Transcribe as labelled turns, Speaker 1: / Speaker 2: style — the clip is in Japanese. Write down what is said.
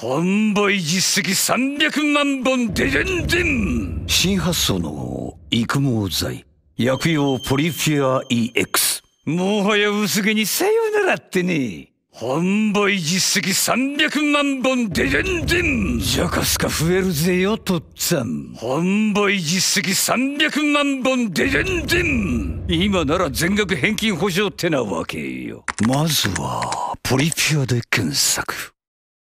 Speaker 1: 販売実績300万本でデンデ
Speaker 2: ン新発想の育毛剤薬用ポリフィア EX
Speaker 1: もはや薄毛にさよならってね販売実績300万本でデンデン
Speaker 3: じゃかすか増えるぜよとっつぁん販売
Speaker 1: 実績300万本でデンデン今なら全額返金保証ってなわけよ
Speaker 4: まずはポリフィアで検索